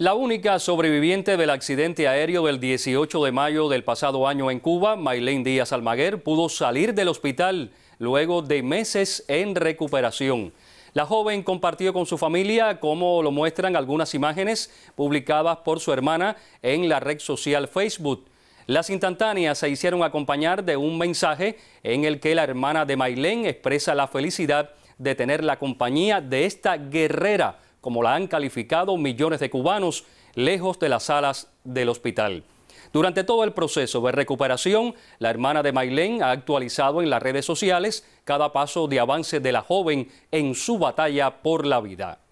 La única sobreviviente del accidente aéreo del 18 de mayo del pasado año en Cuba, Maylene Díaz Almaguer, pudo salir del hospital luego de meses en recuperación. La joven compartió con su familia, como lo muestran algunas imágenes publicadas por su hermana en la red social Facebook. Las instantáneas se hicieron acompañar de un mensaje en el que la hermana de Maylene expresa la felicidad de tener la compañía de esta guerrera como la han calificado millones de cubanos, lejos de las salas del hospital. Durante todo el proceso de recuperación, la hermana de Mailén ha actualizado en las redes sociales cada paso de avance de la joven en su batalla por la vida.